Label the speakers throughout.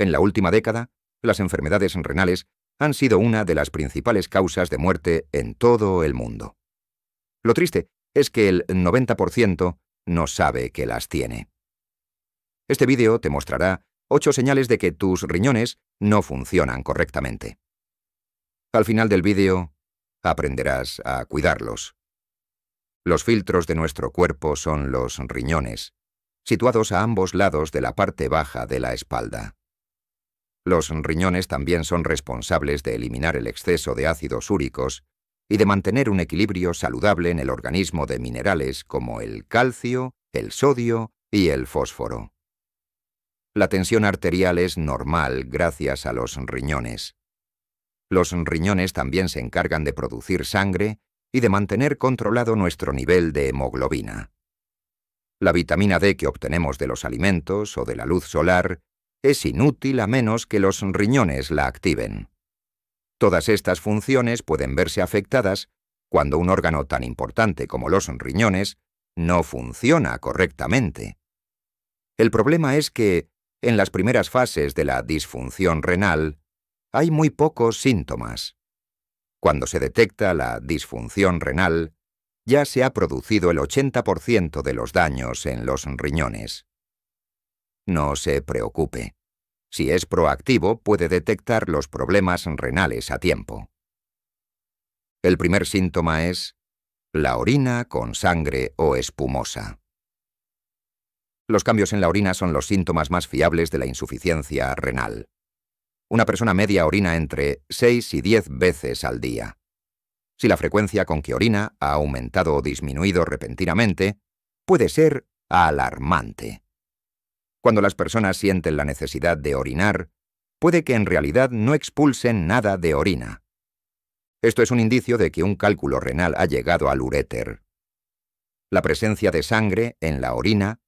Speaker 1: En la última década, las enfermedades renales han sido una de las principales causas de muerte en todo el mundo. Lo triste es que el 90% no sabe que las tiene. Este vídeo te mostrará ocho señales de que tus riñones no funcionan correctamente. Al final del vídeo, aprenderás a cuidarlos. Los filtros de nuestro cuerpo son los riñones, situados a ambos lados de la parte baja de la espalda. Los riñones también son responsables de eliminar el exceso de ácidos úricos y de mantener un equilibrio saludable en el organismo de minerales como el calcio, el sodio y el fósforo. La tensión arterial es normal gracias a los riñones. Los riñones también se encargan de producir sangre y de mantener controlado nuestro nivel de hemoglobina. La vitamina D que obtenemos de los alimentos o de la luz solar es inútil a menos que los riñones la activen. Todas estas funciones pueden verse afectadas cuando un órgano tan importante como los riñones no funciona correctamente. El problema es que, en las primeras fases de la disfunción renal, hay muy pocos síntomas. Cuando se detecta la disfunción renal, ya se ha producido el 80% de los daños en los riñones. No se preocupe. Si es proactivo, puede detectar los problemas renales a tiempo. El primer síntoma es la orina con sangre o espumosa. Los cambios en la orina son los síntomas más fiables de la insuficiencia renal. Una persona media orina entre 6 y 10 veces al día. Si la frecuencia con que orina ha aumentado o disminuido repentinamente, puede ser alarmante. Cuando las personas sienten la necesidad de orinar, puede que en realidad no expulsen nada de orina. Esto es un indicio de que un cálculo renal ha llegado al uréter. La presencia de sangre en la orina,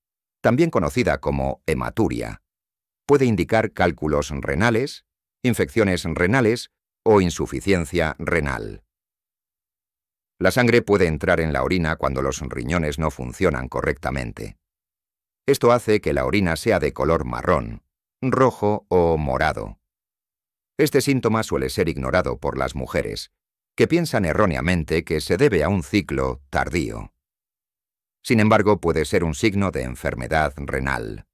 Speaker 1: también conocida como hematuria, puede indicar cálculos renales, infecciones renales o insuficiencia renal. La sangre puede entrar en la orina cuando los riñones no funcionan correctamente. Esto hace que la orina sea de color marrón, rojo o morado. Este síntoma suele ser ignorado por las mujeres, que piensan erróneamente que se debe a un ciclo tardío. Sin embargo, puede ser un signo de enfermedad renal.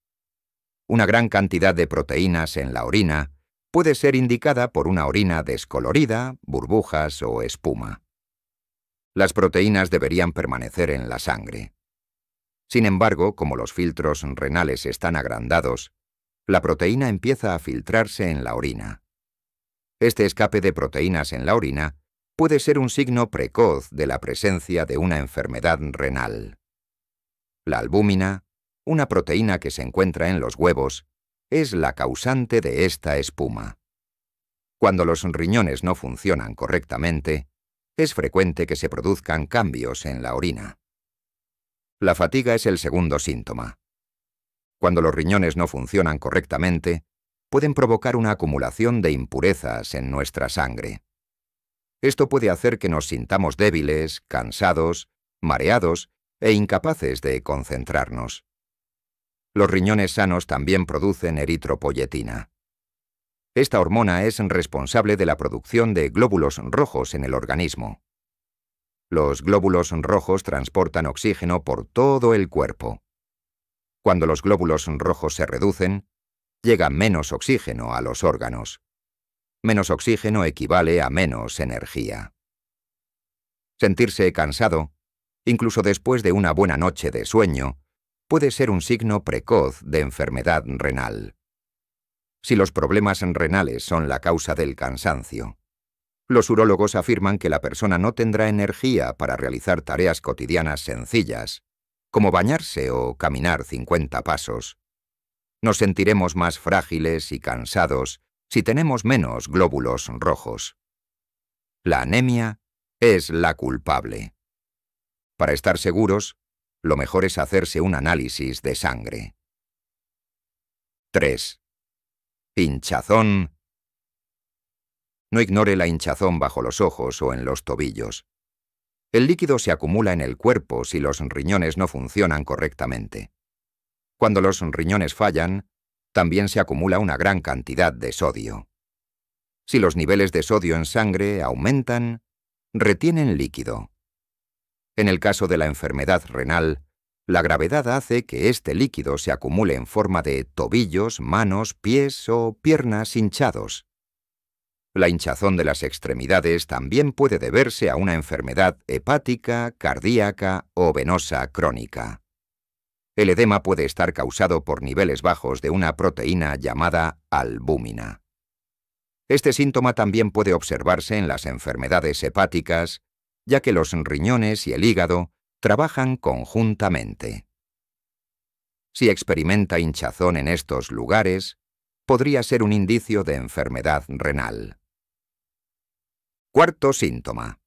Speaker 1: Una gran cantidad de proteínas en la orina puede ser indicada por una orina descolorida, burbujas o espuma. Las proteínas deberían permanecer en la sangre. Sin embargo, como los filtros renales están agrandados, la proteína empieza a filtrarse en la orina. Este escape de proteínas en la orina puede ser un signo precoz de la presencia de una enfermedad renal. La albúmina, una proteína que se encuentra en los huevos, es la causante de esta espuma. Cuando los riñones no funcionan correctamente, es frecuente que se produzcan cambios en la orina. La fatiga es el segundo síntoma. Cuando los riñones no funcionan correctamente, pueden provocar una acumulación de impurezas en nuestra sangre. Esto puede hacer que nos sintamos débiles, cansados, mareados e incapaces de concentrarnos. Los riñones sanos también producen eritropoyetina. Esta hormona es responsable de la producción de glóbulos rojos en el organismo, los glóbulos rojos transportan oxígeno por todo el cuerpo. Cuando los glóbulos rojos se reducen, llega menos oxígeno a los órganos. Menos oxígeno equivale a menos energía. Sentirse cansado, incluso después de una buena noche de sueño, puede ser un signo precoz de enfermedad renal. Si los problemas renales son la causa del cansancio, los urólogos afirman que la persona no tendrá energía para realizar tareas cotidianas sencillas, como bañarse o caminar 50 pasos. Nos sentiremos más frágiles y cansados si tenemos menos glóbulos rojos. La anemia es la culpable. Para estar seguros, lo mejor es hacerse un análisis de sangre. 3. Hinchazón no ignore la hinchazón bajo los ojos o en los tobillos. El líquido se acumula en el cuerpo si los riñones no funcionan correctamente. Cuando los riñones fallan, también se acumula una gran cantidad de sodio. Si los niveles de sodio en sangre aumentan, retienen líquido. En el caso de la enfermedad renal, la gravedad hace que este líquido se acumule en forma de tobillos, manos, pies o piernas hinchados. La hinchazón de las extremidades también puede deberse a una enfermedad hepática, cardíaca o venosa crónica. El edema puede estar causado por niveles bajos de una proteína llamada albúmina. Este síntoma también puede observarse en las enfermedades hepáticas, ya que los riñones y el hígado trabajan conjuntamente. Si experimenta hinchazón en estos lugares, podría ser un indicio de enfermedad renal. Cuarto síntoma.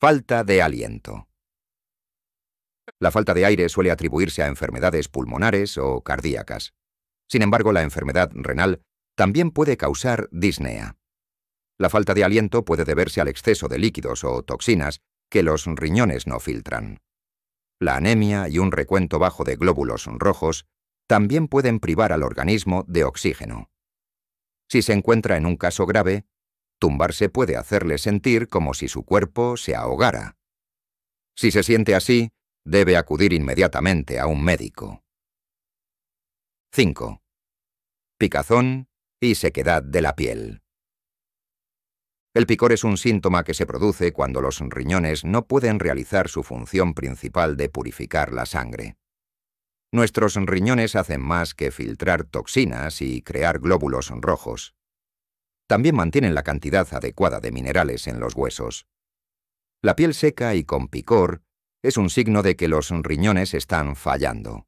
Speaker 1: Falta de aliento. La falta de aire suele atribuirse a enfermedades pulmonares o cardíacas. Sin embargo, la enfermedad renal también puede causar disnea. La falta de aliento puede deberse al exceso de líquidos o toxinas que los riñones no filtran. La anemia y un recuento bajo de glóbulos rojos también pueden privar al organismo de oxígeno. Si se encuentra en un caso grave, Tumbarse puede hacerle sentir como si su cuerpo se ahogara. Si se siente así, debe acudir inmediatamente a un médico. 5. Picazón y sequedad de la piel. El picor es un síntoma que se produce cuando los riñones no pueden realizar su función principal de purificar la sangre. Nuestros riñones hacen más que filtrar toxinas y crear glóbulos rojos también mantienen la cantidad adecuada de minerales en los huesos. La piel seca y con picor es un signo de que los riñones están fallando.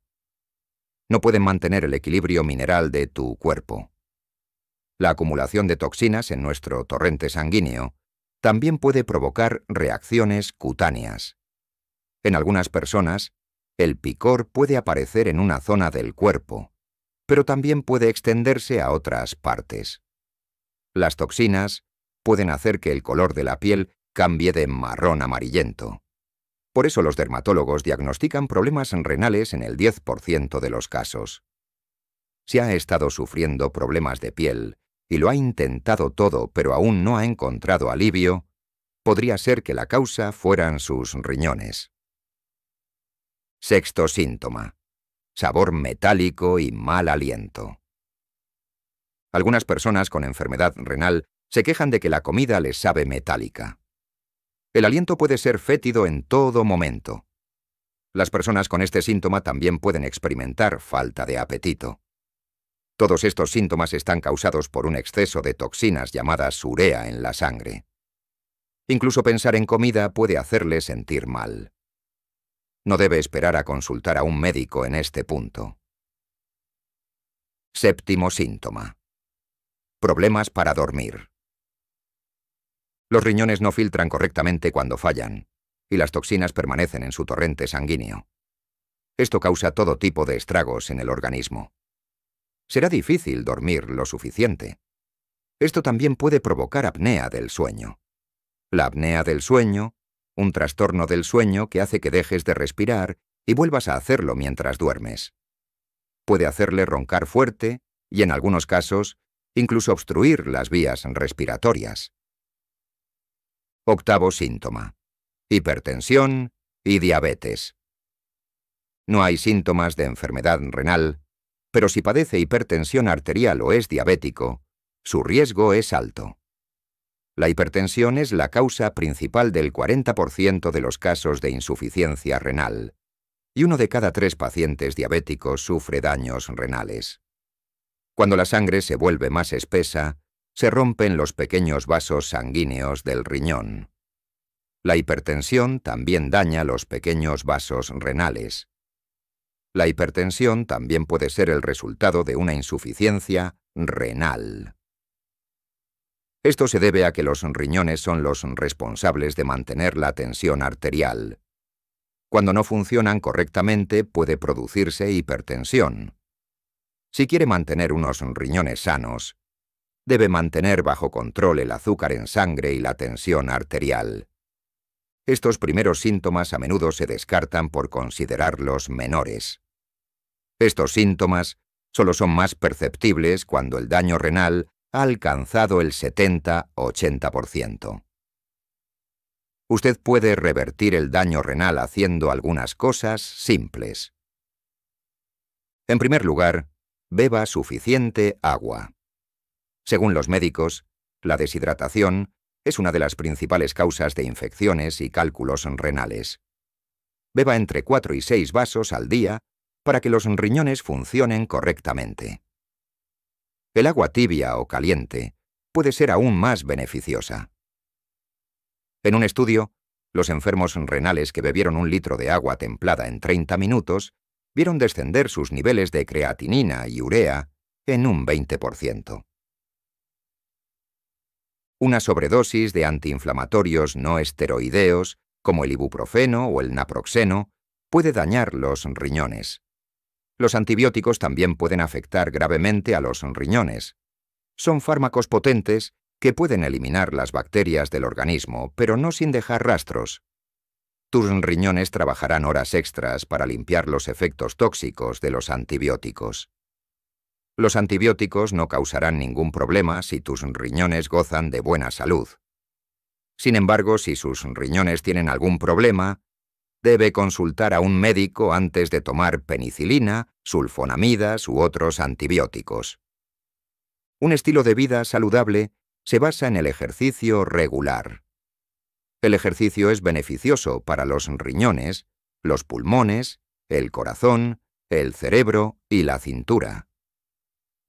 Speaker 1: No pueden mantener el equilibrio mineral de tu cuerpo. La acumulación de toxinas en nuestro torrente sanguíneo también puede provocar reacciones cutáneas. En algunas personas, el picor puede aparecer en una zona del cuerpo, pero también puede extenderse a otras partes. Las toxinas pueden hacer que el color de la piel cambie de marrón amarillento. Por eso los dermatólogos diagnostican problemas renales en el 10% de los casos. Si ha estado sufriendo problemas de piel y lo ha intentado todo pero aún no ha encontrado alivio, podría ser que la causa fueran sus riñones. Sexto síntoma. Sabor metálico y mal aliento. Algunas personas con enfermedad renal se quejan de que la comida les sabe metálica. El aliento puede ser fétido en todo momento. Las personas con este síntoma también pueden experimentar falta de apetito. Todos estos síntomas están causados por un exceso de toxinas llamadas urea en la sangre. Incluso pensar en comida puede hacerle sentir mal. No debe esperar a consultar a un médico en este punto. Séptimo síntoma. Problemas para dormir. Los riñones no filtran correctamente cuando fallan, y las toxinas permanecen en su torrente sanguíneo. Esto causa todo tipo de estragos en el organismo. Será difícil dormir lo suficiente. Esto también puede provocar apnea del sueño. La apnea del sueño, un trastorno del sueño que hace que dejes de respirar y vuelvas a hacerlo mientras duermes. Puede hacerle roncar fuerte y en algunos casos incluso obstruir las vías respiratorias. Octavo síntoma. Hipertensión y diabetes. No hay síntomas de enfermedad renal, pero si padece hipertensión arterial o es diabético, su riesgo es alto. La hipertensión es la causa principal del 40% de los casos de insuficiencia renal, y uno de cada tres pacientes diabéticos sufre daños renales. Cuando la sangre se vuelve más espesa, se rompen los pequeños vasos sanguíneos del riñón. La hipertensión también daña los pequeños vasos renales. La hipertensión también puede ser el resultado de una insuficiencia renal. Esto se debe a que los riñones son los responsables de mantener la tensión arterial. Cuando no funcionan correctamente puede producirse hipertensión, si quiere mantener unos riñones sanos, debe mantener bajo control el azúcar en sangre y la tensión arterial. Estos primeros síntomas a menudo se descartan por considerarlos menores. Estos síntomas solo son más perceptibles cuando el daño renal ha alcanzado el 70-80%. Usted puede revertir el daño renal haciendo algunas cosas simples. En primer lugar, beba suficiente agua. Según los médicos, la deshidratación es una de las principales causas de infecciones y cálculos renales. Beba entre 4 y 6 vasos al día para que los riñones funcionen correctamente. El agua tibia o caliente puede ser aún más beneficiosa. En un estudio, los enfermos renales que bebieron un litro de agua templada en 30 minutos vieron descender sus niveles de creatinina y urea en un 20%. Una sobredosis de antiinflamatorios no esteroideos, como el ibuprofeno o el naproxeno, puede dañar los riñones. Los antibióticos también pueden afectar gravemente a los riñones. Son fármacos potentes que pueden eliminar las bacterias del organismo, pero no sin dejar rastros tus riñones trabajarán horas extras para limpiar los efectos tóxicos de los antibióticos. Los antibióticos no causarán ningún problema si tus riñones gozan de buena salud. Sin embargo, si sus riñones tienen algún problema, debe consultar a un médico antes de tomar penicilina, sulfonamidas u otros antibióticos. Un estilo de vida saludable se basa en el ejercicio regular. El ejercicio es beneficioso para los riñones, los pulmones, el corazón, el cerebro y la cintura.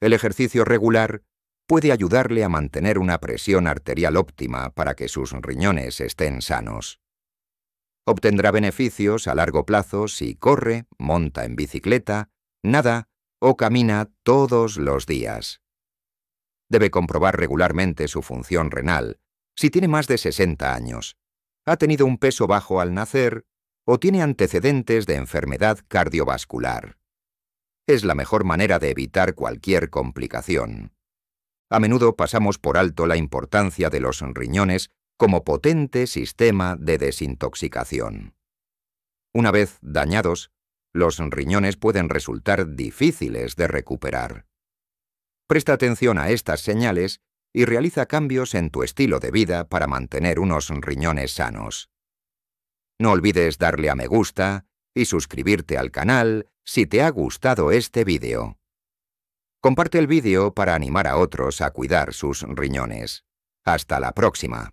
Speaker 1: El ejercicio regular puede ayudarle a mantener una presión arterial óptima para que sus riñones estén sanos. Obtendrá beneficios a largo plazo si corre, monta en bicicleta, nada o camina todos los días. Debe comprobar regularmente su función renal si tiene más de 60 años ha tenido un peso bajo al nacer o tiene antecedentes de enfermedad cardiovascular. Es la mejor manera de evitar cualquier complicación. A menudo pasamos por alto la importancia de los riñones como potente sistema de desintoxicación. Una vez dañados, los riñones pueden resultar difíciles de recuperar. Presta atención a estas señales y realiza cambios en tu estilo de vida para mantener unos riñones sanos. No olvides darle a me gusta y suscribirte al canal si te ha gustado este vídeo. Comparte el vídeo para animar a otros a cuidar sus riñones. Hasta la próxima.